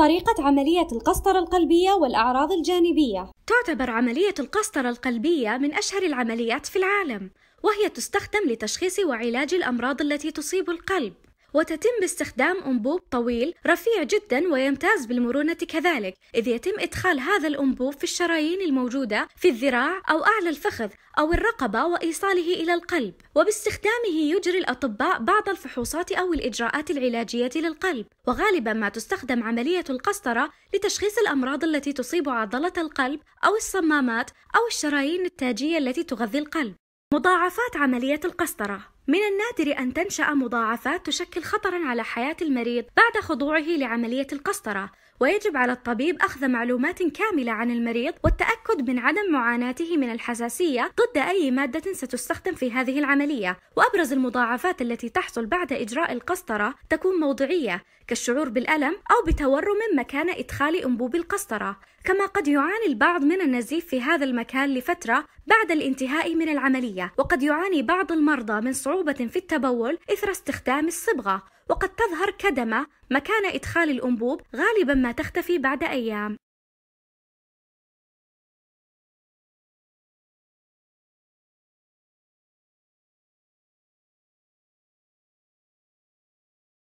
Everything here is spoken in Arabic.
طريقة عملية القسطرة القلبية والأعراض الجانبية تعتبر عملية القسطرة القلبية من أشهر العمليات في العالم وهي تستخدم لتشخيص وعلاج الأمراض التي تصيب القلب وتتم باستخدام أنبوب طويل رفيع جدا ويمتاز بالمرونة كذلك إذ يتم إدخال هذا الأنبوب في الشرايين الموجودة في الذراع أو أعلى الفخذ أو الرقبة وإيصاله إلى القلب وباستخدامه يجري الأطباء بعض الفحوصات أو الإجراءات العلاجية للقلب وغالبا ما تستخدم عملية القسطرة لتشخيص الأمراض التي تصيب عضلة القلب أو الصمامات أو الشرايين التاجية التي تغذي القلب مضاعفات عملية القسطرة من النادر أن تنشأ مضاعفات تشكل خطرا على حياة المريض بعد خضوعه لعملية القسطرة ويجب على الطبيب أخذ معلومات كاملة عن المريض والتأكد من عدم معاناته من الحساسية ضد أي مادة ستستخدم في هذه العملية وأبرز المضاعفات التي تحصل بعد إجراء القسطرة تكون موضعية كالشعور بالألم أو بتورم مكان إدخال أنبوب القسطرة كما قد يعاني البعض من النزيف في هذا المكان لفترة بعد الانتهاء من العملية وقد يعاني بعض المرضى من صعوبة صعوبة في التبول إثر استخدام الصبغة وقد تظهر كدمة مكان إدخال الأنبوب غالبا ما تختفي بعد أيام